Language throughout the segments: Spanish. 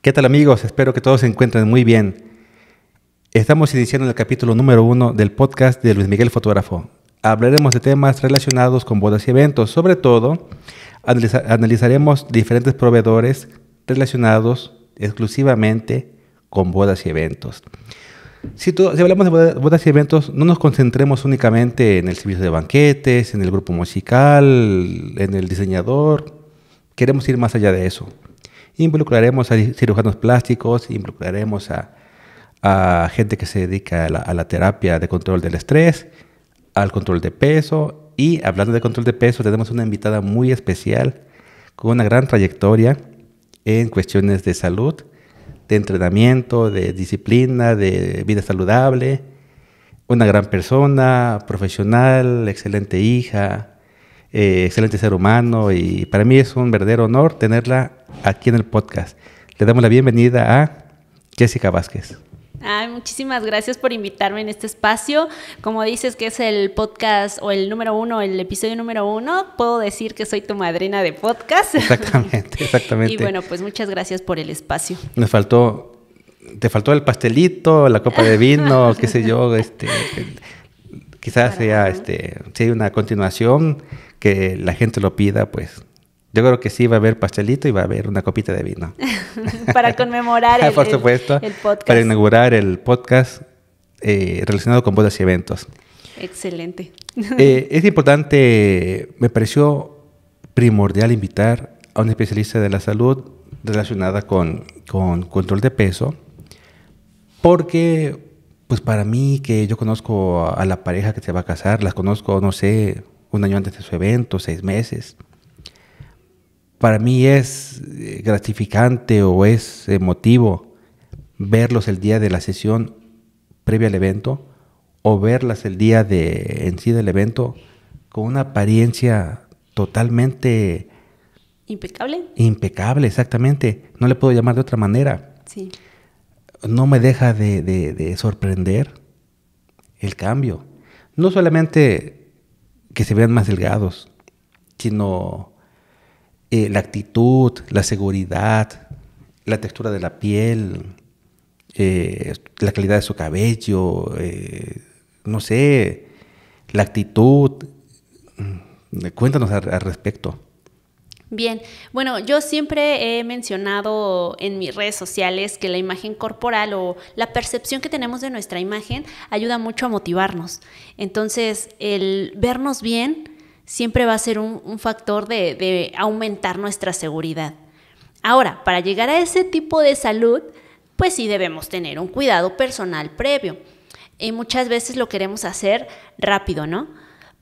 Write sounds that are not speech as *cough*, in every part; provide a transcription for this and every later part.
¿Qué tal amigos? Espero que todos se encuentren muy bien. Estamos iniciando el capítulo número uno del podcast de Luis Miguel Fotógrafo. Hablaremos de temas relacionados con bodas y eventos. Sobre todo, analizaremos diferentes proveedores relacionados exclusivamente con bodas y eventos. Si, si, hablamos de bodas y eventos, no nos concentremos únicamente en el servicio de banquetes, en el grupo musical, en el diseñador. Queremos ir más allá de eso. Involucraremos a cirujanos plásticos, involucraremos a, gente que se dedica a la, terapia de control del estrés, al control de peso. Y hablando de control de peso, tenemos una invitada muy especial con una gran trayectoria en cuestiones de salud, de entrenamiento, de disciplina, de vida saludable. Una gran persona, profesional, excelente hija, eh, excelente ser humano y para mí es un verdadero honor tenerla aquí en el podcast. Le damos la bienvenida a Jessica Vázquez. Ay, muchísimas gracias por invitarme en este espacio. Como dices que es el podcast o el número uno, el episodio número uno, puedo decir que soy tu madrina de podcast. Exactamente, *laughs* exactamente. y bueno, pues muchas gracias por el espacio. me faltó, te faltó el pastelito, la copa de vino, qué sé yo, este, quizás sea, este, si hay una continuación que la gente lo pida, pues yo creo que sí va a haber pastelito y va a haber una copita de vino. *laughs* para conmemorar *laughs* ah, el, podcast. Para inaugurar el podcast eh, relacionado con bodas y eventos. Excelente. Eh, es importante, me pareció primordial invitar a un especialista de la salud relacionada con, con control de peso, porque pues para mí que yo conozco a la pareja que se va a casar, las conozco, no sé, un año antes de su evento, seis meses. Para mí es eh, gratificante o es emotivo verlos el día de la sesión previa al evento o verlas el día de en sí del evento con una apariencia totalmente impecable. Impecable, exactamente. No le puedo llamar de otra manera. Sí no me deja de, sorprender el cambio. No solamente que se vean más delgados, sino eh, la actitud, la seguridad, la textura de la piel, eh, la calidad de su cabello, eh, no sé, la actitud. Mm, cuéntanos al respecto. Bien, bueno, yo siempre he mencionado en mis redes sociales que la imagen corporal o la percepción que tenemos de nuestra imagen ayuda mucho a motivarnos. Entonces, el vernos bien siempre va a ser un, factor de, de aumentar nuestra seguridad. Ahora, para llegar a ese tipo de salud, pues sí debemos tener un cuidado personal previo. Y muchas veces lo queremos hacer rápido, ¿no?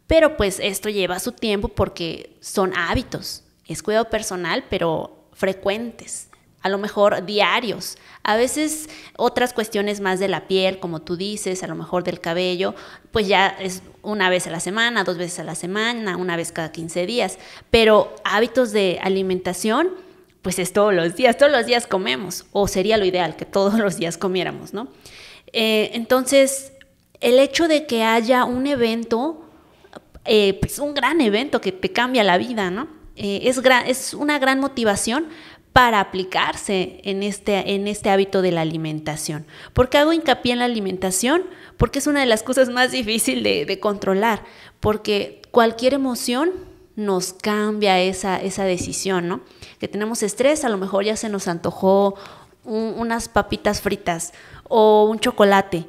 Pero pues esto lleva su tiempo porque son hábitos es cuidado personal, pero frecuentes, a lo mejor diarios, a veces otras cuestiones más de la piel, como tú dices, a lo mejor del cabello, pues ya es una vez a la semana, dos veces a la semana, una vez cada 15 días, pero hábitos de alimentación, pues es todos los días, todos los días comemos, o sería lo ideal que todos *laughs* los días comiéramos, ¿no? Eh, entonces, el hecho de que haya un evento, es eh, pues un gran evento que te cambia la vida, ¿no? Eh, es, una gran motivación para aplicarse este, en este, hábito de la alimentación. ¿Por qué hago hincapié en la alimentación? Porque es una de las cosas más difíciles de, controlar, porque cualquier emoción nos cambia esa, decisión, ¿no? Que tenemos estrés, a lo mejor ya se nos antojó unas papitas fritas o un chocolate,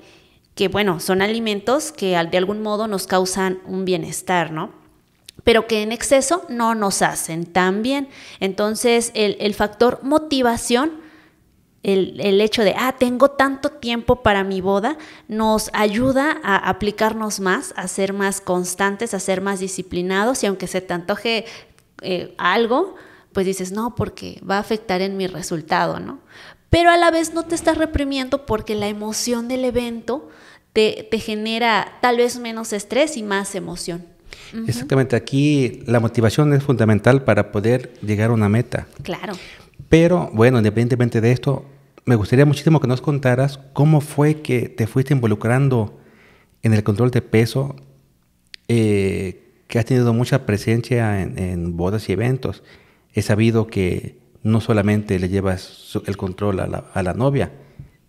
que bueno, son alimentos que de algún modo nos causan un bienestar, ¿no? pero que en exceso no nos hacen tan bien. Entonces, el, factor motivación, el, hecho de, ah, tengo tanto tiempo para mi boda, nos ayuda a aplicarnos más, a ser más constantes, a ser más disciplinados y aunque se te antoje eh, algo, pues dices, no, porque va a afectar en mi resultado, ¿no? Pero a la vez no te estás reprimiendo porque la emoción del evento te genera tal vez menos estrés y más emoción. Exactamente, aquí la motivación es fundamental para poder llegar a una meta. Claro. Pero bueno, independientemente de esto, me gustaría muchísimo que nos contaras cómo fue que te fuiste involucrando en el control de peso, eh, que has tenido mucha presencia en, bodas y eventos. He sabido que no solamente le llevas el control a la, novia,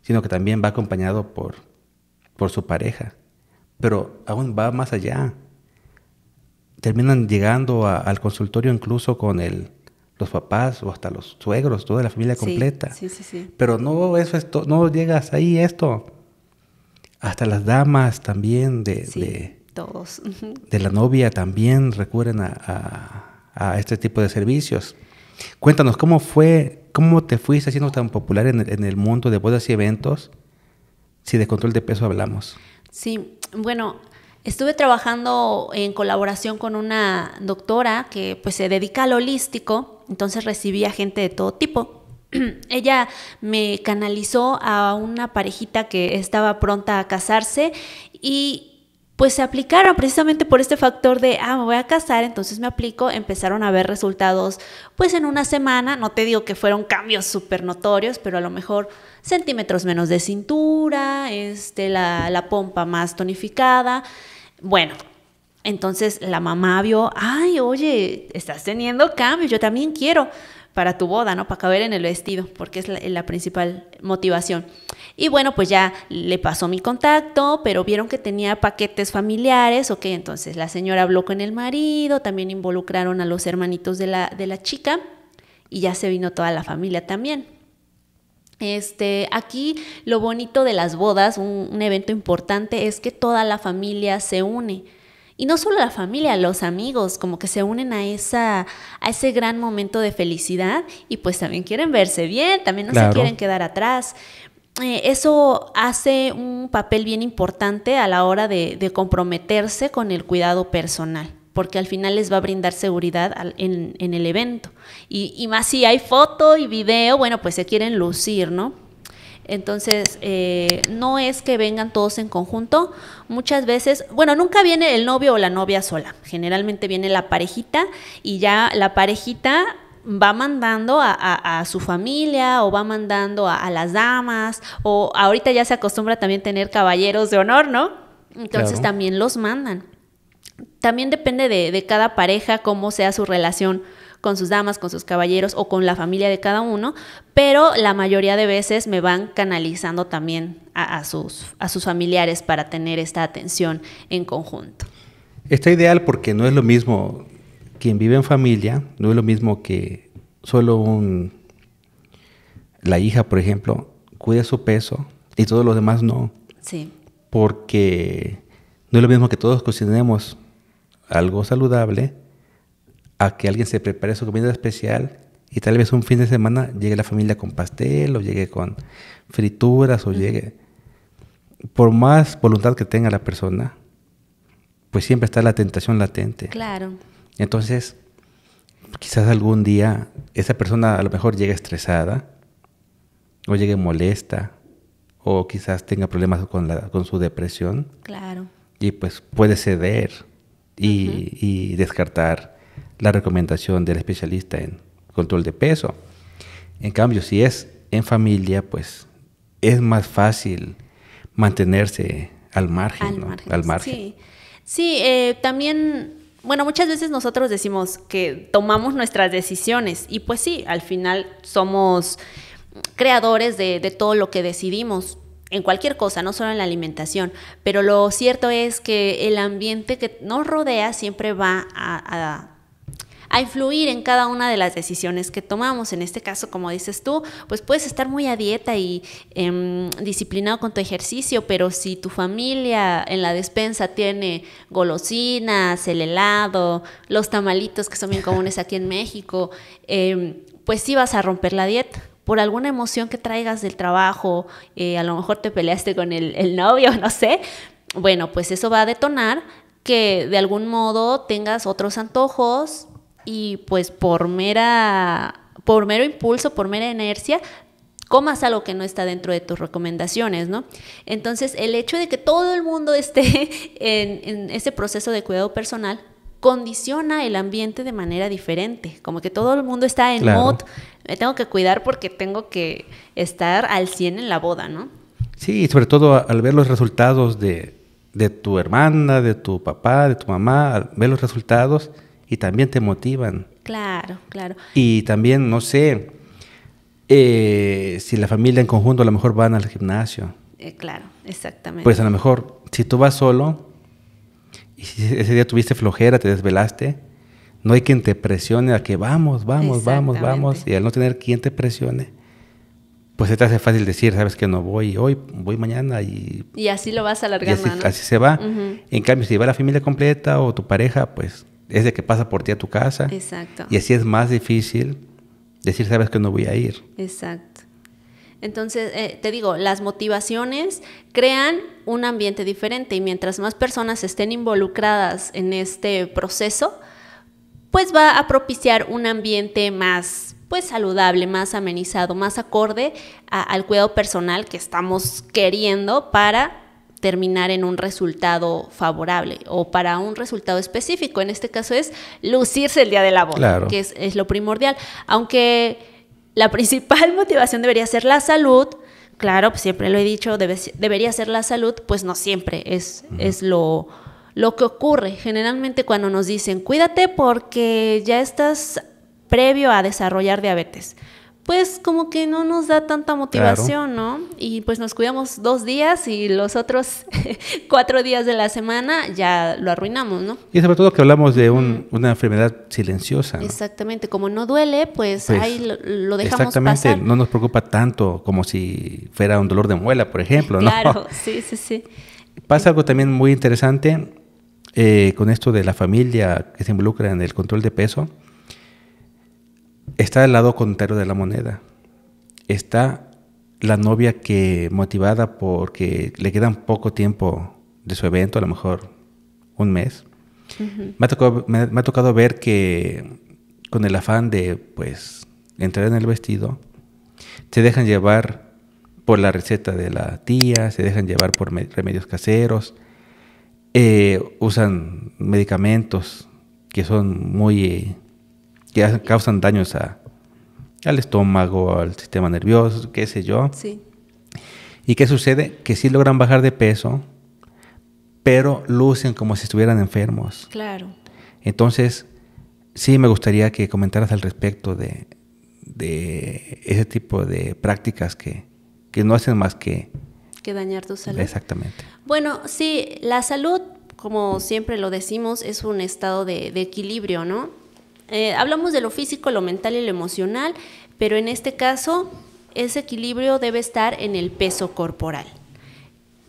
sino que también va acompañado por, por su pareja. Pero aún va más allá terminan llegando al consultorio incluso con el, los papás o hasta los suegros, toda la familia completa. Sí, sí, sí, Pero no, eso es no llegas ahí esto. Hasta las damas también de, todos. *laughs* de la novia también recurren a, este tipo de servicios. Cuéntanos, ¿cómo fue, cómo te fuiste haciendo tan popular en el, en el mundo de bodas y eventos? Si de control de peso hablamos. Sí, bueno, Estuve trabajando en colaboración con una doctora que pues se dedica al holístico, entonces recibía gente de todo tipo. *clears throat* Ella me canalizó a una parejita que estaba pronta a casarse y pues se aplicaron precisamente por este factor de, ah, me voy a casar, entonces me aplico, empezaron a ver resultados pues en una semana, no te digo que fueron cambios súper notorios, pero a lo mejor centímetros menos de cintura, este, la, la pompa más tonificada, bueno. Entonces la mamá vio, ay, oye, estás teniendo cambios, yo también quiero para tu boda, ¿no? Para caber en el vestido, porque es la, principal motivación. Y bueno, pues ya le pasó mi contacto, pero vieron que tenía paquetes familiares, ok, entonces la señora habló con el marido, también involucraron a los hermanitos de la, de la chica y ya se vino toda la familia también. Este, aquí lo bonito de las bodas, un evento importante, es que toda la familia se une y no solo la familia, los amigos, como que se unen a, esa, a ese gran momento de felicidad y pues también quieren verse bien, también no se quieren quedar atrás. Eh, eso hace un papel bien importante a la hora de, comprometerse con el cuidado personal porque al final les va a brindar seguridad en, el evento. Y, y más si hay foto y video, bueno, pues se quieren lucir, ¿no? Entonces, eh, no es que vengan todos en conjunto. Muchas veces, bueno, nunca viene el novio o la novia sola. Generalmente viene la parejita y ya la parejita va mandando a, a, su familia o va mandando a, las damas o ahorita ya se acostumbra también tener caballeros de honor, ¿no? Entonces también los mandan. También depende de, de, cada pareja cómo sea su relación con sus damas, con sus caballeros o con la familia de cada uno, pero la mayoría de veces me van canalizando también a, sus, a sus familiares para tener esta atención en conjunto. Está ideal porque no es lo mismo quien vive en familia, no es lo mismo que solo un, la hija, por ejemplo, cuide su peso y todos los demás no. Sí. Porque no es lo mismo que todos cocinemos algo saludable a que alguien se prepare su comida especial y tal vez un fin de semana llegue la familia con pastel o llegue con frituras o llegue... Por más voluntad que tenga la persona, pues siempre está la tentación latente. Claro. Entonces, quizás algún día esa persona a lo mejor llegue estresada o llegue molesta o quizás tenga problemas con, con su depresión. Claro. Y pues puede ceder y, y descartar la recomendación del especialista en control de peso. En cambio, si es en familia, pues es más fácil mantenerse al margen. Al, margen. Sí, eh, también, bueno, muchas veces nosotros decimos que tomamos nuestras decisiones y pues sí, al final somos creadores de, todo lo que decidimos en cualquier cosa, no solo en la alimentación, pero lo cierto es que el ambiente que nos rodea siempre va a a influir en cada una de las decisiones que tomamos. En este caso, como dices tú, pues puedes estar muy a dieta y em, disciplinado con tu ejercicio, pero si tu familia en la despensa tiene golosinas, el helado, los tamalitos que son bien comunes aquí en México, em, pues sí vas a romper la dieta por alguna emoción que traigas del trabajo, eh, a lo mejor te peleaste con el, el novio, no sé, bueno, pues eso va a detonar que de algún modo tengas otros antojos y pues por mera por mero impulso, por mera inercia, comas algo que no está dentro de tus recomendaciones, ¿no? Entonces, el hecho de que todo el mundo esté *laughs* en, ese proceso de cuidado personal condiciona el ambiente de manera diferente, como que todo el mundo está en mod, me tengo que cuidar porque tengo que estar al 100 en la boda, ¿no? Sí, y sobre todo al ver los resultados de, de tu hermana, de tu papá, de tu mamá, ver los resultados, y también te motivan. Claro, claro. Y también, no sé, eh, si la familia en conjunto a lo mejor van al gimnasio. Eh, claro, exactamente. Pues a lo mejor, si tú vas solo y si ese día tuviste flojera, te desvelaste, no hay quien te presione a que vamos, vamos, vamos, vamos. Y al no tener quien te presione, pues se te hace fácil decir, sabes que no voy hoy, voy mañana y... Y así lo vas a largar así, así se va. En cambio, si va la familia completa o tu pareja, pues es de que pasa por ti a tu casa. Exacto. Y así es más difícil decir, sabes que no voy a ir. Exacto. Entonces, eh, te digo, las motivaciones crean un ambiente diferente y mientras más personas estén involucradas en este proceso, pues va a propiciar un ambiente más pues saludable, más amenizado, más acorde al cuidado personal que estamos queriendo para terminar en un resultado favorable o para un resultado específico. En este caso es lucirse el día de la boda, que es, lo primordial. Aunque la principal *laughs* motivación debería ser la salud, claro, pues, siempre lo he dicho, debería ser la salud, pues no siempre es, lo, lo que ocurre. Generalmente cuando nos dicen, cuídate porque ya estás previo a desarrollar diabetes pues como que no nos da tanta motivación, ¿no? Y pues nos cuidamos dos días y los otros *laughs* cuatro días de la semana ya lo arruinamos, ¿no? Y sobre todo que hablamos de una enfermedad silenciosa. Exactamente, como no duele, pues, pues ahí lo, dejamos exactamente. pasar. no nos preocupa tanto como si fuera un dolor de muela, por ejemplo, ¿no? Claro, *laughs* sí, sí, sí. Pasa algo también muy interesante eh, con esto de la familia que se involucra en el control de peso está el lado contrario de la moneda. Está la novia que motivada porque le quedan poco tiempo de su evento, a lo mejor un mes. me, ha tocado, ver que con el afán de pues entrar en el vestido, se dejan llevar por la receta de la tía, se dejan llevar por remedios caseros, eh, usan medicamentos que son muy... Eh, que causan daños al estómago, al sistema nervioso, qué sé yo. Sí. ¿Y qué sucede? Que sí logran bajar de peso, pero lucen como si estuvieran enfermos. Claro. Entonces, sí me gustaría que comentaras al respecto de, ese tipo de prácticas que, no hacen más que... Que dañar tu salud. Exactamente. Bueno, sí, la salud, como siempre lo decimos, es un estado de equilibrio, ¿no? Eh, hablamos de lo físico, lo mental y lo emocional, pero en este caso ese equilibrio debe estar en el peso corporal.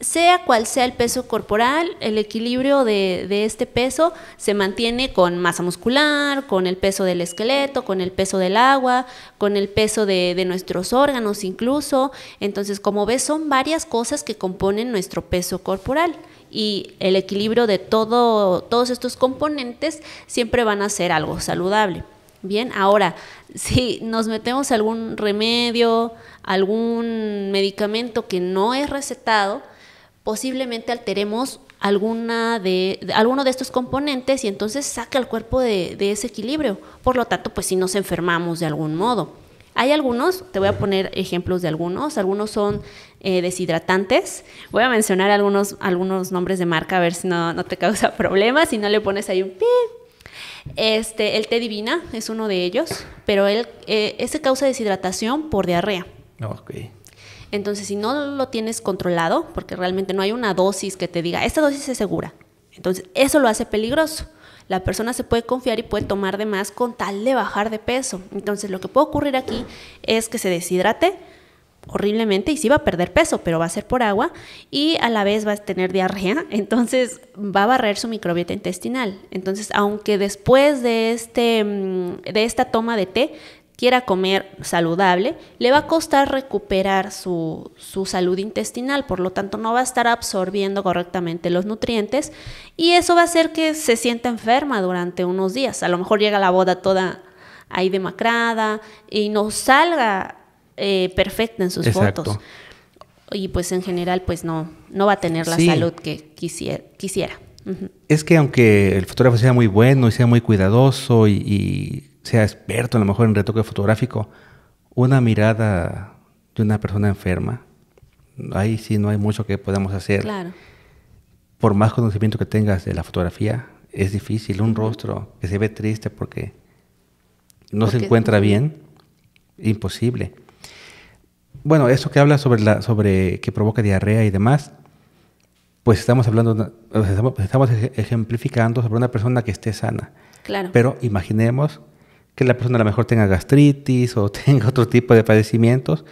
Sea cual sea el peso corporal, el equilibrio de, este peso se mantiene con masa muscular, con el peso del esqueleto, con el peso del agua, con el peso de nuestros órganos incluso. Entonces, como ves, son varias cosas que componen nuestro peso corporal y el equilibrio de todo, todos estos componentes siempre van a ser algo saludable. Bien, ahora, *laughs* si nos metemos algún remedio, algún medicamento que no es recetado, posiblemente alteremos alguna de, alguno de estos componentes y entonces saca el cuerpo de, de ese equilibrio. Por lo tanto, pues si nos enfermamos de algún modo. Hay algunos, te voy a poner ejemplos de algunos. Algunos son eh, deshidratantes. Voy a mencionar algunos, algunos nombres de marca a ver si no, te causa *laughs* problemas, si no le pones ahí un pi. Este, el té divina es uno de ellos, pero él, eh, ese causa deshidratación por diarrea. Ok. Entonces, si no lo tienes controlado, porque realmente no hay una dosis que te diga, esta dosis es segura, entonces eso lo hace peligroso. La persona se puede confiar y puede tomar de más con tal de bajar de peso. Entonces lo que puede ocurrir aquí es que se deshidrate horriblemente y sí va a perder peso, pero va a ser por agua y a la vez va a tener diarrea, *laughs* entonces va a barrer su microbiota intestinal. Entonces, aunque después de, este, mm, de esta toma de té quiera comer saludable, le va a costar recuperar su, salud intestinal, por lo tanto no va a estar absorbiendo correctamente los nutrientes y eso va a hacer que se sienta enferma durante unos días. A lo mejor llega la boda toda ahí demacrada y no salga eh, perfecta en sus fotos. Y pues en general pues no, no va a tener la salud que quisiera. Es que aunque el fotógrafo sea muy bueno y sea muy cuidadoso y sea experto a lo mejor en retoque fotográfico, una mirada de una persona enferma, ahí sí no hay mucho que podamos hacer. Claro. Por más conocimiento que tengas de la fotografía, es difícil un rostro que se ve triste porque no se encuentra bien, imposible. Bueno, eso que habla sobre la sobre que provoca diarrea y demás, pues estamos hablando pues estamos, estamos ejemplificando sobre una persona que esté sana. Claro. Pero imaginemos que la persona a lo mejor tenga gastritis o *laughs* tenga otro tipo de padecimientos,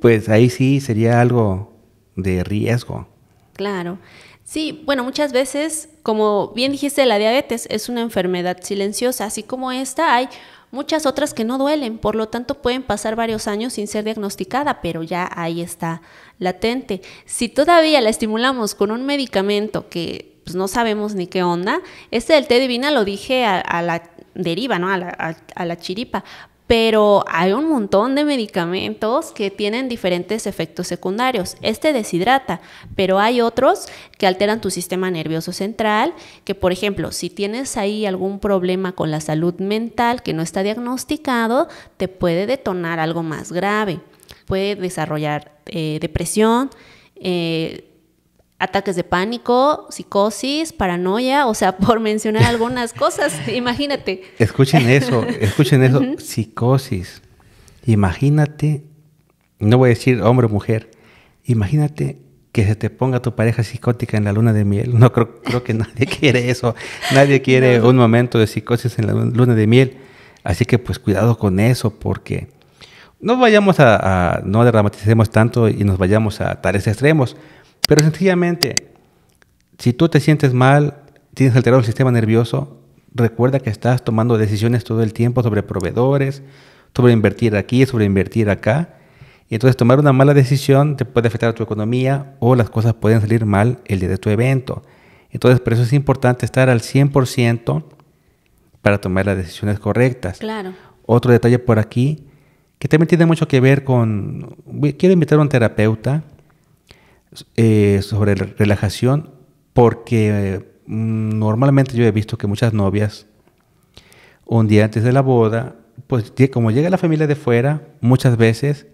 pues ahí sí sería algo de riesgo. Claro. Sí, bueno, muchas veces, como bien dijiste, la diabetes es una enfermedad silenciosa, así como esta, hay muchas otras que no duelen, por lo tanto pueden pasar varios años sin ser diagnosticada, pero ya ahí está latente. Si todavía la estimulamos con un medicamento que pues, no sabemos ni qué onda, este del té divina lo dije a, la deriva, ¿no? A la, a la chiripa, pero hay un montón de medicamentos que tienen diferentes efectos secundarios. Este deshidrata, pero hay otros que alteran tu sistema nervioso central, que por ejemplo, si tienes ahí algún problema con la salud mental que no está diagnosticado, te puede detonar algo más grave. Puede desarrollar eh, depresión, eh, ataques de pánico, psicosis, paranoia, o sea, *laughs* por mencionar *laughs* algunas cosas, imagínate. Escuchen eso, *laughs* escuchen eso, psicosis. Imagínate, no voy a decir hombre o mujer, imagínate que se te ponga tu pareja psicótica en la luna de miel. No creo, que nadie quiere eso, nadie quiere un momento de psicosis en la luna de miel. Así que pues cuidado con eso porque no vayamos a, a no dramaticemos tanto y nos vayamos a tales extremos pero sencillamente, si tú te sientes mal, tienes alterado el sistema nervioso, recuerda que estás tomando decisiones todo el tiempo sobre proveedores, sobre invertir aquí, sobre invertir acá. Y entonces tomar una mala decisión te puede afectar a tu economía o las cosas pueden salir mal el día de tu evento. Entonces, por eso es importante estar al 100% para tomar las decisiones correctas. Claro. Otro detalle por aquí, que también tiene mucho que ver con, quiero invitar a un terapeuta eh, sobre relajación porque mm, normalmente yo he visto que muchas novias un día antes de la boda, pues como llega la familia de fuera, muchas veces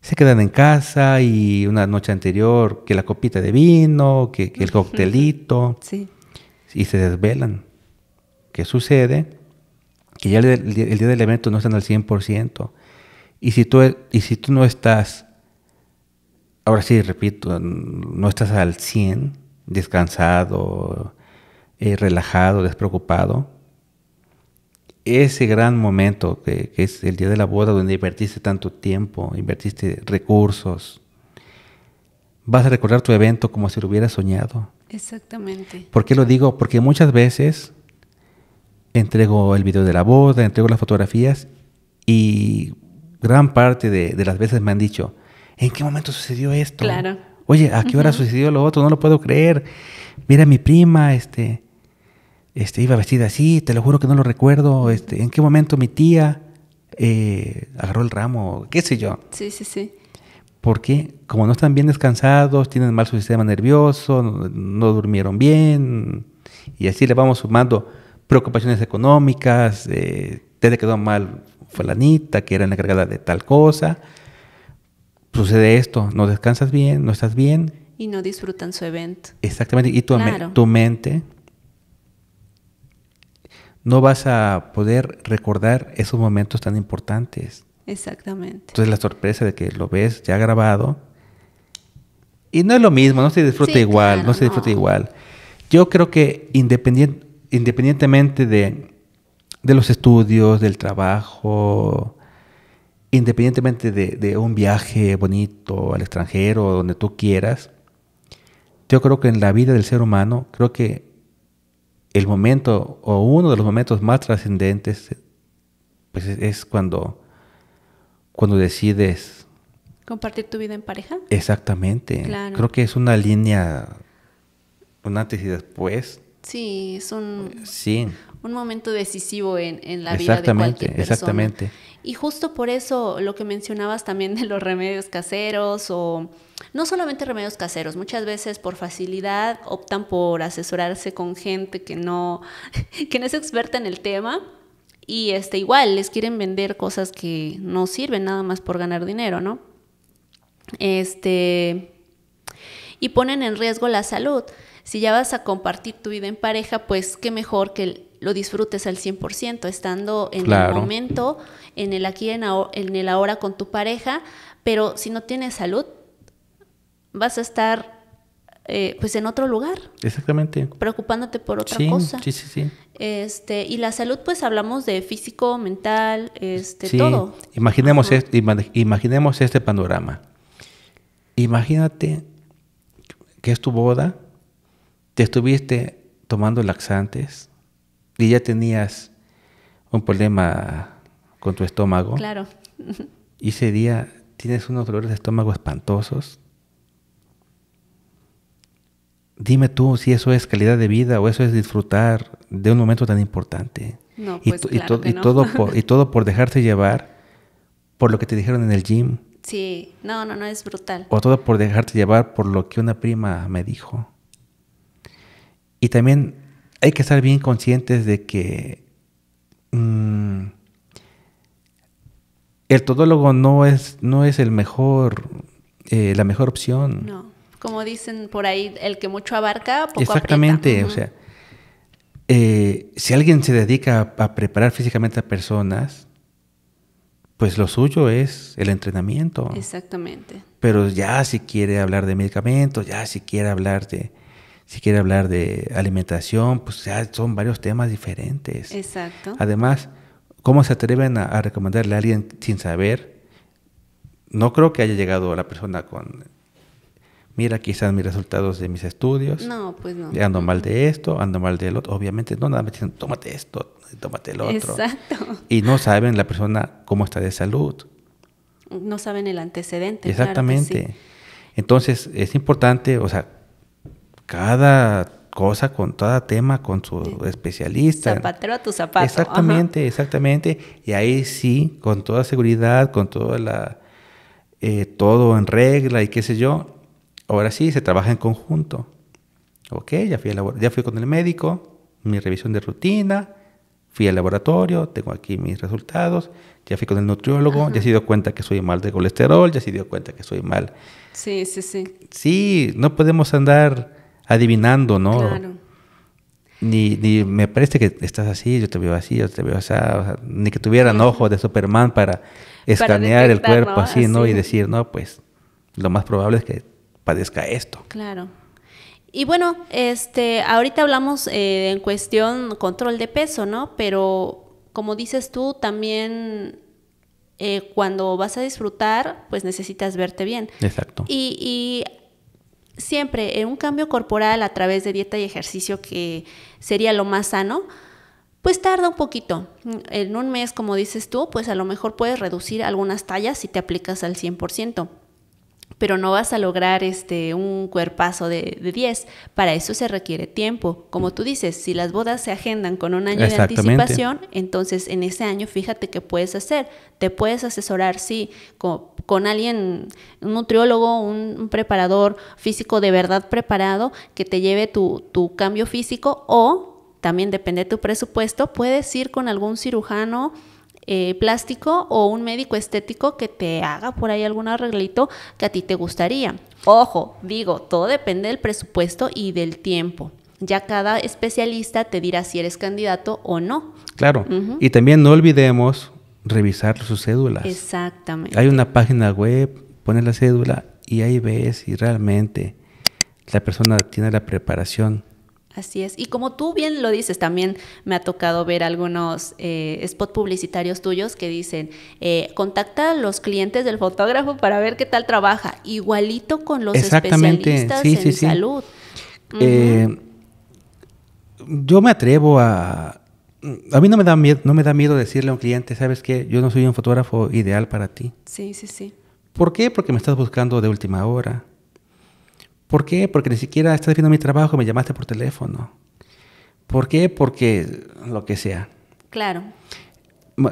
se quedan en casa y una noche anterior que la copita de vino, que, el coctelito, *laughs* sí. y se desvelan. ¿Qué sucede? Que ya el, día del evento no están al 100%. Y si tú, y si tú no estás ahora sí, repito, no estás al 100, descansado, eh, relajado, despreocupado. Ese gran momento que, es el día de la boda donde invertiste tanto tiempo, invertiste recursos, vas a recordar tu evento como si lo hubieras soñado. Exactamente. ¿Por qué lo digo? Porque muchas veces entrego el video de la boda, entrego las fotografías y gran parte de las veces me han dicho, ¿en qué momento sucedió esto? Claro. Oye, ¿a qué hora sucedió lo otro? No lo puedo creer. Mira, mi prima, este, este, iba vestida así, te lo juro que no lo recuerdo. Este, ¿En qué momento mi tía eh, agarró el ramo? ¿Qué sé yo? Sí, sí, sí. Porque como no están bien descansados, tienen mal su sistema nervioso, no, durmieron bien, y así le vamos sumando preocupaciones económicas, eh, te quedó mal fulanita, que era encargada de tal cosa sucede esto, no descansas bien, no estás bien. Y no disfrutan su evento. Exactamente, y tu, mente no vas a poder recordar esos momentos tan importantes. Exactamente. Entonces la sorpresa de que lo ves ya grabado. Y no es lo mismo, no se disfruta igual, no se disfruta igual. Yo creo que independientemente de, de los estudios, del trabajo, independientemente de, un viaje bonito al extranjero, o donde tú quieras, yo creo que en la vida del ser humano, creo que el momento o uno de los momentos más trascendentes pues es, cuando, cuando decides compartir tu vida en pareja. Exactamente. Creo que es una línea, un antes y después. Sí, es un, sí un momento decisivo en, en la vida de cualquier persona. Exactamente. Y justo por eso lo que mencionabas también de los remedios caseros o no solamente remedios caseros, muchas veces por facilidad optan por asesorarse con gente que no, *laughs* que no es experta en el tema y este, igual les quieren vender cosas que no sirven nada más por ganar dinero, ¿no? Este, y ponen en riesgo la salud. Si ya vas a compartir tu vida en pareja, pues qué mejor que lo disfrutes al 100%, estando en el momento, en el aquí, en, en el ahora con tu pareja, pero si no tienes salud, vas a estar eh, pues en otro lugar. Exactamente. Preocupándote por otra cosa. Sí, sí, sí. Este, y la salud, pues hablamos de físico, mental, este, sí. todo. Imaginemos, imaginemos este panorama. Imagínate que es tu boda, te estuviste tomando laxantes, y ya tenías un problema con tu estómago. Claro. Y ese día tienes unos dolores de estómago espantosos. Dime tú si eso es calidad de vida o eso es disfrutar de un momento tan importante. No, y, pues no. todo *laughs* y todo por dejarte llevar por lo que te dijeron en el gym. Sí, no, no, no, es brutal. O todo por dejarte llevar por lo que una prima me dijo. Y también hay que estar bien conscientes de que mm, el todólogo no es, no es el mejor, eh, la mejor opción. No, como dicen por ahí, el que mucho abarca, poco Exactamente, o sea, eh, si alguien se dedica a, preparar físicamente a personas, pues lo suyo es el entrenamiento. Exactamente. Pero ya si quiere hablar de medicamentos, ya si quiere hablar de, si quiere hablar de alimentación, pues son varios temas diferentes. Exacto. Además, ¿cómo se atreven a, recomendarle a alguien sin saber? No creo que haya llegado la persona con mira, quizás mis resultados de mis estudios. No, pues no. Ando mal de esto, ando mal lo otro. Obviamente, no, nada más dicen, tómate esto, tómate el otro. Exacto. Y no saben la persona cómo está de salud. No saben el antecedente. Exactamente. Entonces, es importante, o sea, cada cosa, con cada tema, con su especialista. Zapatero a tu zapato. Exactamente, exactamente. Y ahí sí, con toda seguridad, con toda la, eh, todo en regla y qué sé yo. Ahora sí, se trabaja en conjunto. Ok, ya fui, labor ya fui con el médico, mi revisión de rutina, fui al laboratorio, tengo aquí mis resultados, ya fui con el nutriólogo, ya se dio cuenta que soy mal de colesterol, ya se dio cuenta que soy mal. Sí, sí, sí. Sí, no podemos andar adivinando, ¿no? Claro. Ni, me parece que estás así, yo te veo así, yo te veo así, o sea, ni que tuvieran ojo de Superman para escanear el cuerpo así, ¿no? Y decir, no, pues lo más probable es que padezca esto. Claro. Y bueno, este, ahorita hablamos eh, en cuestión control de peso, ¿no? Pero como dices tú, también eh, cuando vas a disfrutar, pues necesitas verte bien. Exacto. Y, y siempre en eh, un cambio corporal a través de dieta y ejercicio que sería lo más sano, pues tarda un poquito. En un mes, como dices tú, pues a lo mejor puedes reducir algunas tallas si te aplicas al 100%, pero no vas a lograr este, un cuerpazo de, de 10. Para eso se requiere tiempo. Como tú dices, si las bodas se agendan con un año de anticipación, entonces en ese año fíjate qué puedes hacer. Te puedes asesorar, sí, como con alguien, un nutriólogo, un, preparador físico de verdad preparado que te lleve tu, cambio físico o también depende de tu presupuesto, puedes ir con algún cirujano eh, plástico o un médico estético que te haga por ahí algún arreglito que a ti te gustaría. Ojo, digo, todo depende del presupuesto y del tiempo. Ya cada especialista te dirá si eres candidato o no. Claro. Y también no olvidemos revisar sus cédulas. Exactamente. Hay una página web, pones la cédula y ahí ves si realmente la persona tiene la preparación. Así es. Y como tú bien lo dices, también me ha tocado ver algunos eh, Spot publicitarios tuyos que dicen, eh, contacta a los clientes del fotógrafo para ver qué tal trabaja. Igualito con los Exactamente. especialistas en salud. Eh, yo me atrevo a, a mí no me da miedo, no me da miedo decirle a un cliente, sabes qué? yo no soy un fotógrafo ideal para ti. Sí, sí, sí. ¿Por qué? Porque me estás buscando de última hora. ¿Por qué? Porque ni siquiera estás viendo mi trabajo, me llamaste por teléfono. ¿Por qué? Porque lo que sea. Claro.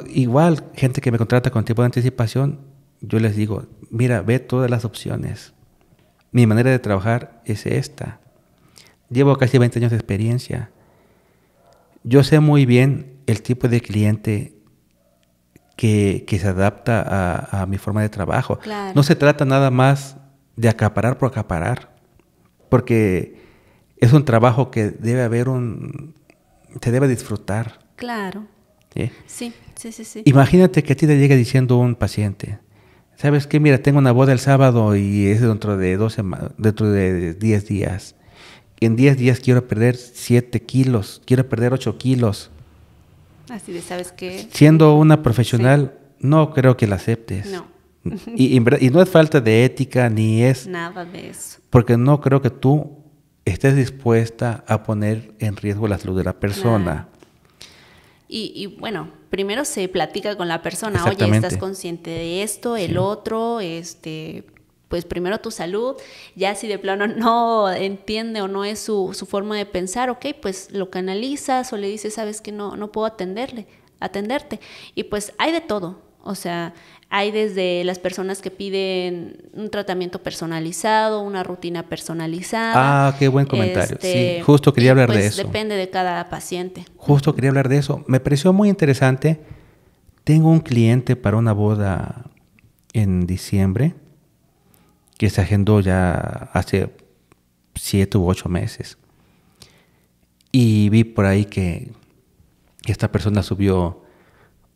Igual, gente que me contrata con tiempo de anticipación, yo les digo, mira, ve todas las opciones. Mi manera de trabajar es esta. Llevo casi 20 años de experiencia yo sé muy bien el tipo de cliente que, se adapta a, mi forma de trabajo. No se trata nada más de acaparar por acaparar, porque es un trabajo que debe haber un... se debe disfrutar. Claro. ¿Sí? Sí, sí, sí, Imagínate que a ti te llegue diciendo un paciente, ¿sabes qué? Mira, tengo una boda el sábado y es dentro de dos dentro de 10 días en 10 días quiero perder 7 kilos, quiero perder 8 kilos. Así de, ¿sabes qué? Siendo una profesional, no creo que la aceptes. No. *laughs* Y, no es falta de ética, ni es... Nada de eso. Porque no creo que tú estés dispuesta a poner en riesgo la salud de la persona. Y, bueno, primero se platica con la persona, oye, ¿estás consciente de esto, el otro? este pues primero tu salud, ya si de plano no entiende o no es su, forma de pensar, ok, pues lo canalizas o le dices, sabes que no, no puedo atenderle, atenderte. Y pues hay de todo, o sea, hay desde las personas que piden un tratamiento personalizado, una rutina personalizada. Ah, qué buen comentario. sí, este, justo quería hablar de pues, eso. Depende de cada paciente. Justo quería hablar de eso. Me pareció muy interesante. Tengo un cliente para una boda en diciembre que se agendó ya hace siete u ocho meses. Y vi por ahí que esta persona subió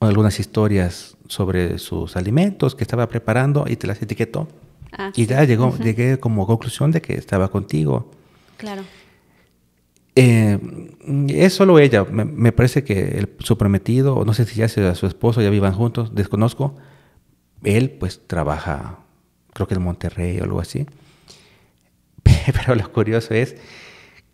algunas historias sobre sus alimentos que estaba preparando y te las etiquetó. Ah, y ya llegó, llegué como conclusión de que estaba contigo. Claro. Eh, es solo ella. Me, parece que su prometido, no sé si ya sea su esposo, ya vivan juntos, desconozco. Él pues trabaja creo que en Monterrey o algo así. *laughs* Pero lo curioso es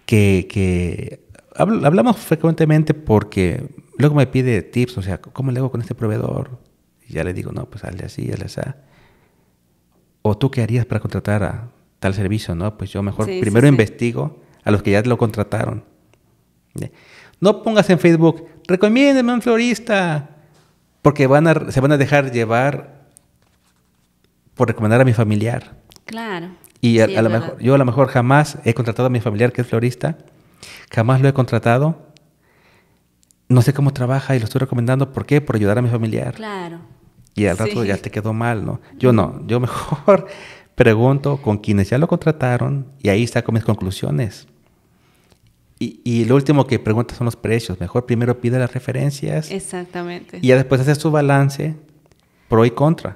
que, hablamos frecuentemente porque luego me pide tips, o sea, ¿cómo le hago con este proveedor? Y ya le digo, no, pues hazle así, hazle así. ¿O tú qué harías para contratar a tal servicio? No, pues yo mejor primero investigo a los que ya lo contrataron. No pongas en Facebook, recomiéndeme un florista, porque van a, se van a dejar llevar por recomendar a mi familiar. Claro. Y a, lo mejor, yo a lo mejor jamás he contratado a mi familiar que es florista, jamás lo he contratado, no sé cómo trabaja y lo estoy recomendando, ¿por qué? Por ayudar a mi familiar. Claro. Y al rato ya te quedó mal, ¿no? Yo no, yo *laughs* mejor pregunto con quienes ya lo contrataron y ahí saco mis conclusiones. Y, y, lo último que pregunta son los precios. Mejor primero pide las referencias. Exactamente. Y ya después haces tu balance pro y contra.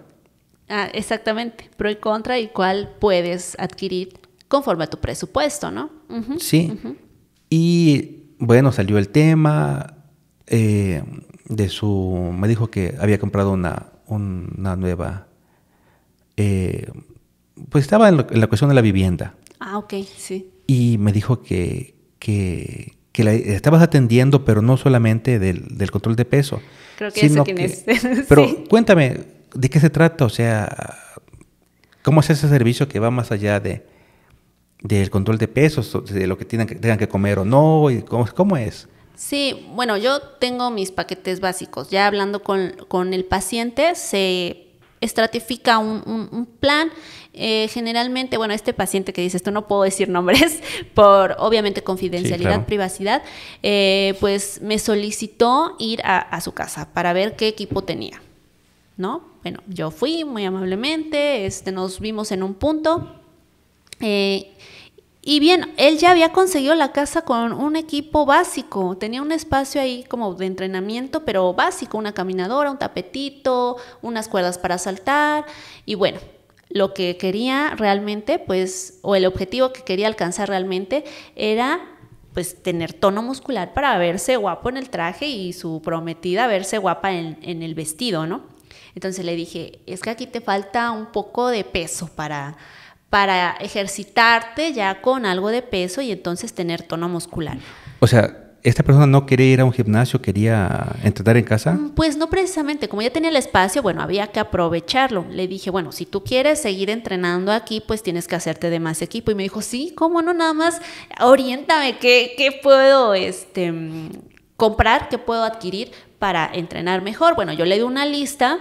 Ah, exactamente, pro y contra y cuál puedes adquirir conforme a tu presupuesto, ¿no? sí. Y bueno, salió el tema eh, de su... Me dijo que había comprado una, una nueva... Eh, pues estaba en, la cuestión de la vivienda. Ah, ok, sí. Y me dijo que, que, la estabas atendiendo, pero no solamente del, control de peso. Creo que eso que, *laughs* Pero cuéntame, ¿de qué se trata? O sea, ¿cómo es ese servicio que va más allá de, del control de pesos, de lo que tengan, que, tengan que comer o no? Y cómo, es? Sí, bueno, yo tengo mis paquetes básicos. Ya hablando con, el paciente, se estratifica un, plan. Eh, generalmente, bueno, este paciente que dice esto no puedo decir nombres *laughs* por obviamente confidencialidad, privacidad, eh, pues me solicitó ir a, a su casa para ver qué equipo tenía, ¿no? Bueno, yo fui muy amablemente, este, nos vimos en un punto. Eh, y bien, él ya había conseguido la casa con un equipo básico, tenía un espacio ahí como de entrenamiento, pero básico, una caminadora, un tapetito, unas cuerdas para saltar y bueno, lo que quería realmente, pues, o el objetivo que quería alcanzar realmente era pues tener tono muscular para verse guapo en el traje y su prometida verse guapa en el vestido, ¿no? Entonces le dije, es que aquí te falta un poco de peso para, para ejercitarte ya con algo de peso y entonces tener tono muscular. O sea, ¿Esta persona no quería ir a un gimnasio, quería entrenar en casa? Mm, pues no precisamente, como ya tenía el espacio, bueno, había que aprovecharlo. Le dije, bueno, si tú quieres seguir entrenando aquí, pues tienes que hacerte de más equipo. Y me dijo, sí, ¿cómo no? Nada más, oriéntame, ¿qué, qué puedo este, mm, comprar, qué puedo adquirir para entrenar mejor? Bueno, yo le di una lista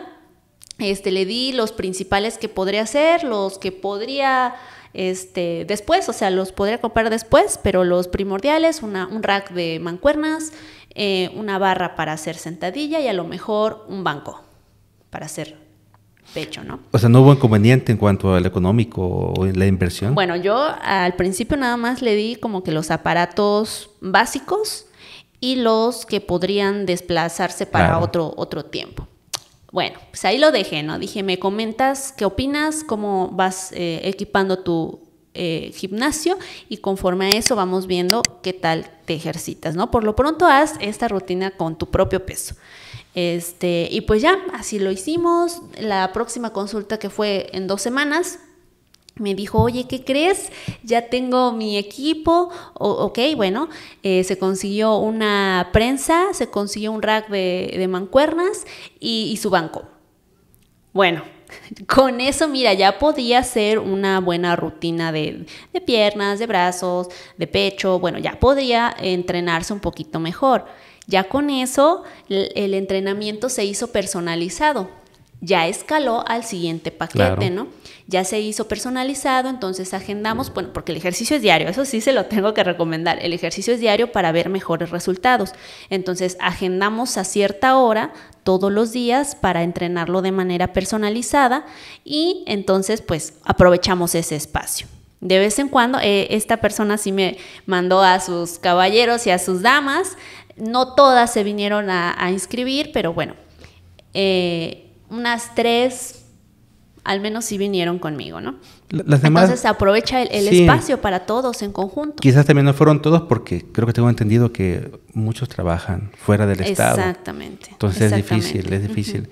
este, le di los principales que podría hacer, los que podría este, después, o sea, los podría comprar después, pero los primordiales, una, un rack de mancuernas, eh, una barra para hacer sentadilla y a lo mejor un banco para hacer pecho, ¿no? O sea, no hubo inconveniente en cuanto al económico o en la inversión. Bueno, yo al principio nada más le di como que los aparatos básicos y los que podrían desplazarse para otro, otro tiempo. Bueno, pues ahí lo dejé, ¿no? Dije, me comentas qué opinas, cómo vas eh, equipando tu eh, gimnasio y conforme a eso vamos viendo qué tal te ejercitas, ¿no? Por lo pronto haz esta rutina con tu propio peso. Este, y pues ya, así lo hicimos. La próxima consulta que fue en dos semanas, me dijo, oye, ¿qué crees? Ya tengo mi equipo. ok, bueno, eh, se consiguió una prensa, se consiguió un rack de, mancuernas y, su banco. Bueno, *laughs* con eso, mira, ya podía hacer una buena rutina de, piernas, de brazos, de pecho. Bueno, ya podía entrenarse un poquito mejor. Ya con eso, el entrenamiento se hizo personalizado ya escaló al siguiente paquete, ¿no? Ya se hizo personalizado, entonces agendamos, bueno, porque el ejercicio es diario, eso sí se lo tengo que recomendar, el ejercicio es diario para ver mejores resultados. Entonces agendamos a cierta hora todos los días para entrenarlo de manera personalizada y entonces pues aprovechamos ese espacio. De vez en cuando, eh, esta persona sí me mandó a sus caballeros y a sus damas. No todas se vinieron a, inscribir, pero bueno, eh, unas tres, al menos sí vinieron conmigo, ¿no? Las demás, Entonces aprovecha el, espacio para todos en conjunto. Quizás también no fueron todos porque creo que tengo entendido que muchos trabajan fuera del Estado. Exactamente. Entonces es difícil, es difícil.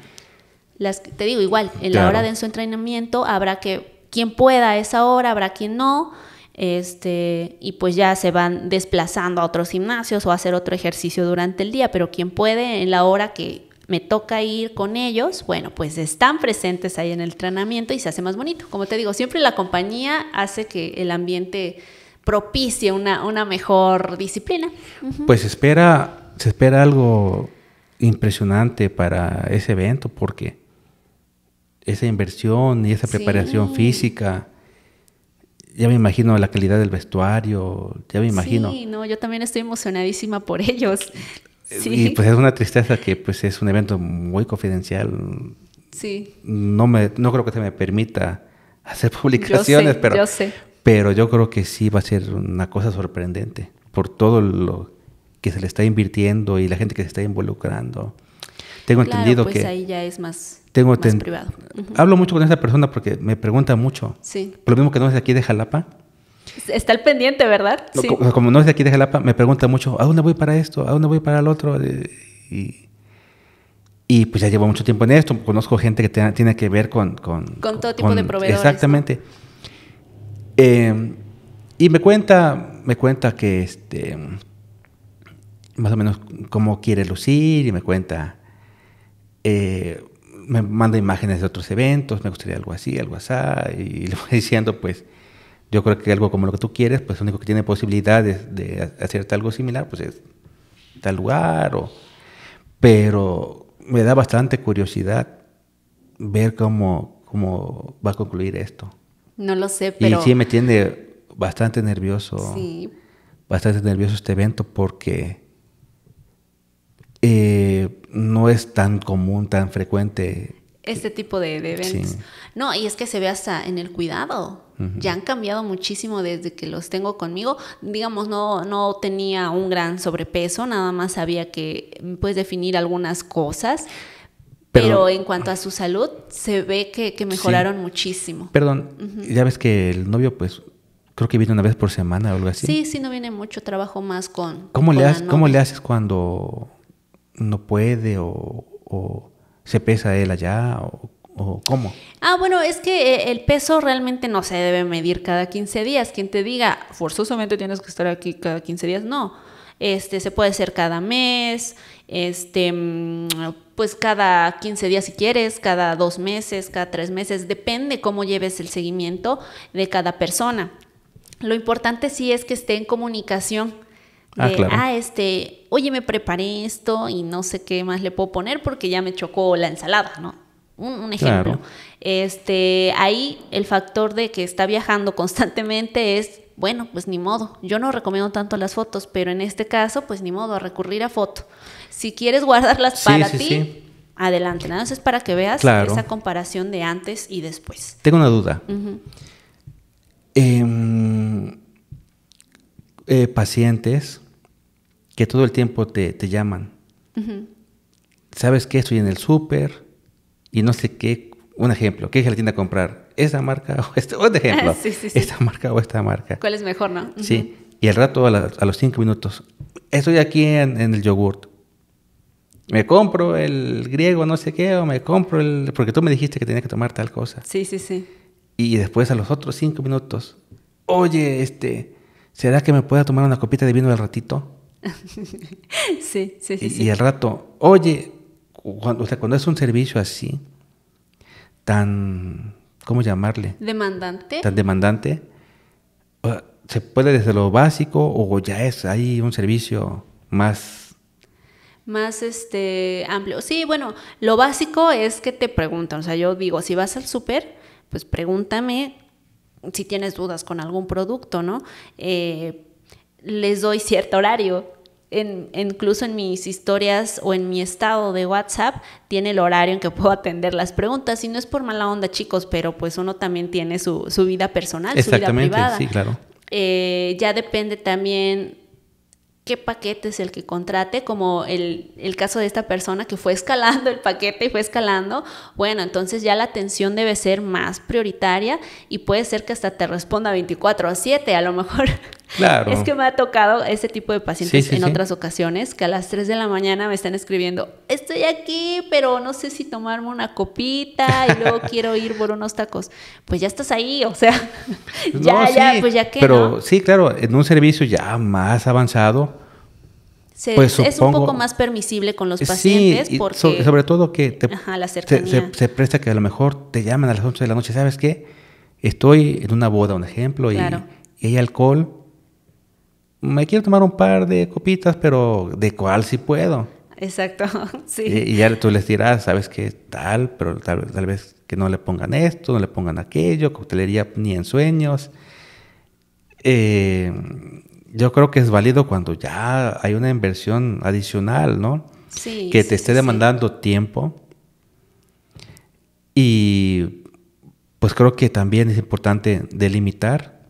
Las, te digo, igual, en la hora de su entrenamiento habrá que quien pueda a esa hora, habrá quien no. Este, y pues ya se van desplazando a otros gimnasios o a hacer otro ejercicio durante el día, pero quien puede en la hora que, me toca ir con ellos, bueno, pues están presentes ahí en el entrenamiento y se hace más bonito. Como te digo, siempre la compañía hace que el ambiente propicie una, mejor disciplina. Pues espera, se espera algo impresionante para ese evento porque esa inversión y esa preparación física, ya me imagino la calidad del vestuario, ya me imagino. Sí, no, yo también estoy emocionadísima por ellos. Y pues es una tristeza que pues es un evento muy confidencial. Sí. No, me, no creo que se me permita hacer publicaciones, pero, yo pero yo creo que sí va a ser una cosa sorprendente por todo lo que se le está invirtiendo y la gente que se está involucrando. Tengo entendido pues, que... Ahí ya es más, tengo más privado. Hablo mucho con esta persona porque me pregunta mucho. Sí. Por lo mismo que no es aquí de Jalapa Está el pendiente, ¿verdad? Como, no es de aquí de Jalapa, me pregunta mucho, ¿a dónde voy para esto? ¿A dónde voy para el otro? Eh, y, pues ya llevo mucho tiempo en esto, conozco gente que tiene que ver con... Con, todo tipo de proveedores. Exactamente. Em, y me cuenta, me cuenta que este, más o menos cómo quiere lucir y me cuenta... Eh, me manda imágenes de otros eventos, me gustaría algo así, algo así, y *laughs* le voy diciendo pues yo creo que algo como lo que tú quieres, pues lo único que tiene posibilidades de hacerte algo similar, pues es tal lugar. Pero me da bastante curiosidad ver cómo, cómo va a concluir esto. No lo sé, pero... Y sí me tiene bastante nervioso. Sí. Bastante nervioso este evento porque eh, no es tan común, tan frecuente este eh, tipo de, eventos. No, y es que se ve hasta en el cuidado. Ya han cambiado muchísimo desde que los tengo conmigo. Digamos, no, no tenía un gran sobrepeso, nada más había que mm, puedes definir algunas cosas. Pero, en cuanto a su salud, se ve que, mejoraron muchísimo. Perdón, ya ves que el novio, pues, creo que viene una vez por semana o algo así. Sí, sí, no viene mucho, trabajo más con... ¿Cómo, le, ¿cómo le haces cuando no puede o se pesa él allá o, cómo? Ah, bueno, es que eh, el peso realmente no se debe medir cada 15 días. Quien te diga, forzosamente tienes que estar aquí cada 15 días, no. Este, se puede hacer cada mes, este, mm, pues cada 15 días si quieres, cada dos meses, cada tres meses, depende cómo lleves el seguimiento de cada persona. Lo importante sí es que esté en comunicación Ah, de, ah, este, oye, me preparé esto y no sé qué más le puedo poner porque ya me chocó la ensalada, ¿no? Un, ejemplo. Este, ahí el factor de que está viajando *laughs* constantemente es, bueno, pues ni modo. Yo no recomiendo tanto las fotos, pero en este caso, pues ni modo, a recurrir a foto. Si quieres guardarlas para ti, adelante. Nada más es para que veas esa comparación de antes y después. Tengo una duda. eh, eh, pacientes que todo el tiempo te, llaman. ¿Sabes que Estoy en el súper y no sé qué. Un ejemplo, ¿qué gelatina comprar? esa marca o este ejemplo. *laughs* ¿Esta marca o esta marca? ¿Cuál es mejor, no? Sí. Y al rato, a, los cinco minutos, estoy aquí en, en el yogurt me compro el griego, no sé qué, o me compro el... porque tú me dijiste que tenía que tomar tal cosa. Sí, sí, sí. Y después a los otros cinco minutos, oye, este, ¿será que me pueda tomar una copita de vino al ratito? *laughs* sí, sí, sí. Y, sí. al rato, oye, cuando, o cuando es un servicio así, tan, ¿cómo llamarle? Demandante. Tan demandante, se puede desde lo básico o ya es ahí un servicio más más este amplio. Sí, bueno, lo básico es que te preguntan, o sea, yo digo, si vas al súper, pues pregúntame si tienes dudas con algún producto, ¿no? Eh, les doy cierto horario. En, incluso en mis historias o en mi estado de WhatsApp tiene el horario en que *laughs* puedo atender las preguntas. Y no es por mala onda, chicos, pero pues uno también tiene su, vida personal, su vida privada. Sí, claro. Eh, ya depende también qué paquete es el que contrate, como el, caso de esta persona que fue escalando el paquete y fue escalando, bueno, entonces ya la atención debe ser más prioritaria y puede ser que hasta te responda 24 a 7, a lo mejor es que me ha tocado ese tipo de pacientes en otras ocasiones que a las 3 de la mañana me están escribiendo, estoy aquí, pero no sé si tomarme una copita y luego *laughs* quiero ir por unos tacos. Pues ya estás ahí, o sea, *laughs* ya, ya, pues ya que. Pero sí, claro, en un servicio ya más avanzado. Pues, es un poco más permisible con los pacientes porque... sobre todo que te, se, presta que a lo mejor te llaman a las 11 de la noche, ¿sabes qué? Estoy en una boda, un ejemplo, y, hay alcohol, me quiero tomar un par de copitas, pero ¿de cuál sí puedo? Exacto, *laughs* sí. Y, ya tú les dirás, ¿sabes qué? Tal, pero tal, tal, vez que no le pongan esto, no le pongan aquello, coctelería ni en sueños. Eh, yo creo que es válido cuando ya hay una inversión adicional, ¿no? Sí. Que te esté demandando tiempo. Y pues creo que también es importante delimitar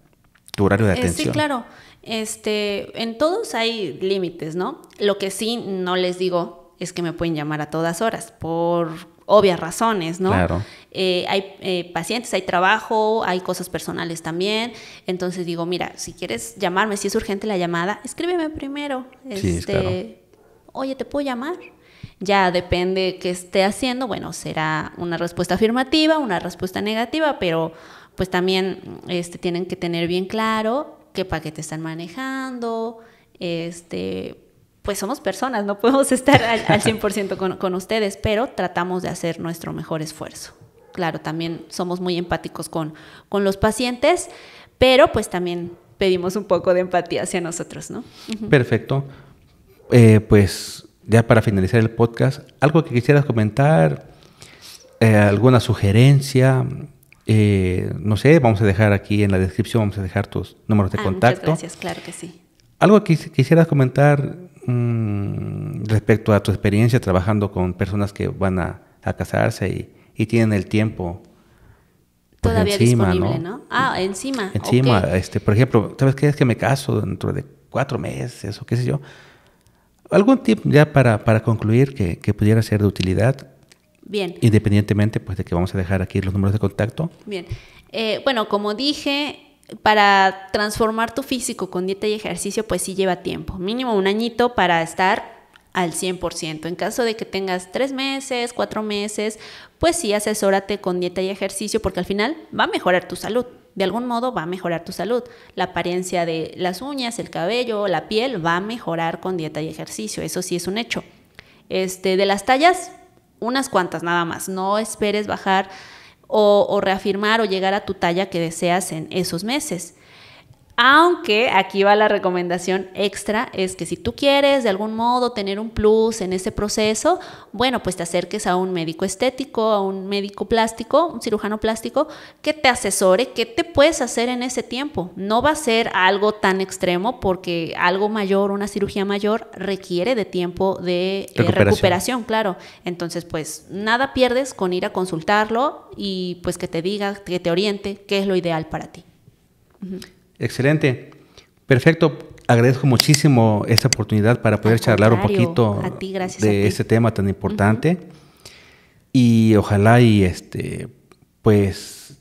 tu horario de eh, atención. sí, claro. Este, en todos hay límites, ¿no? Lo que sí no les digo es que me pueden llamar a todas horas, por obvias razones, ¿no? Claro. Eh, hay eh, pacientes, hay trabajo, hay cosas personales también. Entonces digo, mira, si quieres llamarme, si es urgente la llamada, escríbeme primero. este, Oye, ¿te puedo llamar? Ya depende qué esté haciendo. Bueno, será una respuesta afirmativa, una respuesta negativa, pero pues también este, tienen que tener bien claro qué paquete están manejando, este, pues somos personas, no *laughs* podemos estar al, 100% con, con, ustedes, pero tratamos de hacer nuestro mejor esfuerzo. Claro, también somos muy empáticos con, con los pacientes, pero pues también pedimos un poco de empatía hacia nosotros, ¿no? Perfecto. Eh, pues ya para finalizar el podcast, algo que quisieras comentar, eh, alguna sugerencia, eh, no sé, vamos a dejar aquí en la descripción, vamos a dejar tus números de ah, contacto. Muchas gracias, claro que sí. Algo que quisieras comentar mm, respecto a tu experiencia trabajando con personas que van a, casarse y, tienen el tiempo. Pues, Todavía encima, disponible, ¿no? Ah, encima. Encima, este, por ejemplo, ¿sabes qué es que me caso dentro de cuatro meses o qué sé yo? ¿Algún tip ya para, para concluir que, que pudiera ser de utilidad Bien. Independientemente pues, de que vamos a dejar aquí los números de contacto. Bien. Eh, bueno, como dije, para transformar tu físico con dieta y ejercicio, pues sí lleva tiempo. Mínimo un añito para estar al 100%. En caso de que tengas tres meses, cuatro meses, pues sí asesórate con dieta y ejercicio porque al final va a mejorar tu salud. De algún modo va a mejorar tu salud. La apariencia de las uñas, el cabello, la piel va a mejorar con dieta y ejercicio. Eso sí es un hecho. Este, de las tallas, unas cuantas nada más. No esperes bajar o, o reafirmar o llegar a tu talla que deseas en esos meses. Aunque aquí va la recomendación extra, es que si tú quieres de algún modo tener un plus en ese proceso, bueno, pues te acerques a un médico estético, a un médico plástico, un cirujano plástico, que te asesore qué te puedes hacer en ese tiempo. No va a ser algo tan extremo porque algo mayor, una cirugía mayor, requiere de tiempo de eh, recuperación, claro. Entonces, pues nada pierdes con ir a consultarlo y pues que te diga, que te oriente qué es lo ideal para ti. Excelente. Perfecto. Agradezco muchísimo esta oportunidad para poder charlar un poquito de este tema tan importante. Y ojalá y este pues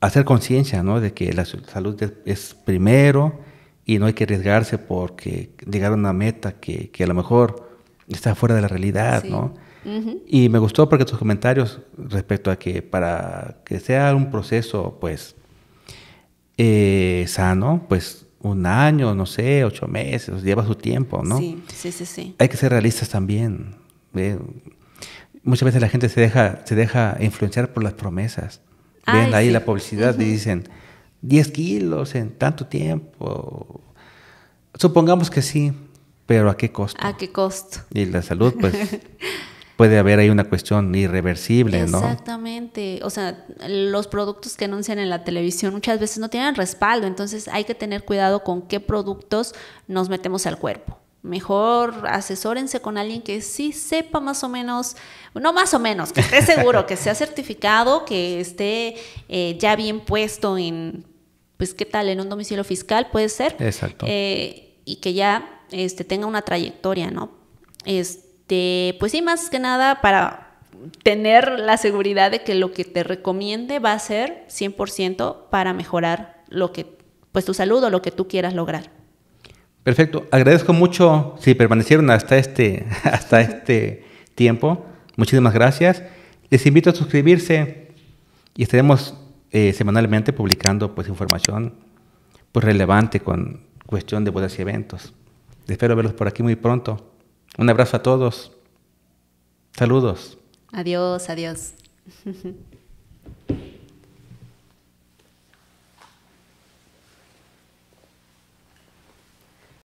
hacer conciencia, ¿no? De que la salud es primero y no hay que arriesgarse porque llegar a una meta que, a lo mejor está fuera de la realidad, ¿no? Y me gustó porque tus comentarios respecto a que para que sea un proceso, pues, eh, sano, pues un año, no sé, ocho meses, lleva su tiempo, ¿no? Sí, sí, sí, sí. Hay que ser realistas también. muchas veces la gente se deja, se deja influenciar por las promesas. Ven ahí la publicidad y dicen 10 kilos en tanto tiempo. Supongamos que sí, pero ¿a qué costo? ¿A qué costo? Y la salud, pues. *laughs* puede haber ahí una cuestión irreversible, ¿no? Exactamente. O sea, los productos que anuncian en la televisión muchas veces no tienen respaldo, entonces hay que tener cuidado con qué productos nos metemos al cuerpo. Mejor asesórense con alguien que sí sepa más o menos, no más o menos, que esté seguro, que sea certificado, que esté eh, ya bien puesto en, pues, ¿qué tal? En un domicilio fiscal puede ser. Exacto. Eh, y que ya este, tenga una trayectoria, ¿no? Este, este, pues sí, más que nada para tener la seguridad de que lo que te recomiende va a ser 100% para mejorar lo que, pues tu salud o lo que tú quieras lograr. Perfecto. Agradezco mucho si permanecieron hasta este, *laughs* hasta este tiempo. Muchísimas gracias. Les invito a suscribirse y estaremos eh, semanalmente publicando pues, información pues, relevante con cuestión de bodas y eventos. Espero verlos por aquí muy pronto. Un abrazo a todos. Saludos. Adiós, adiós. *laughs*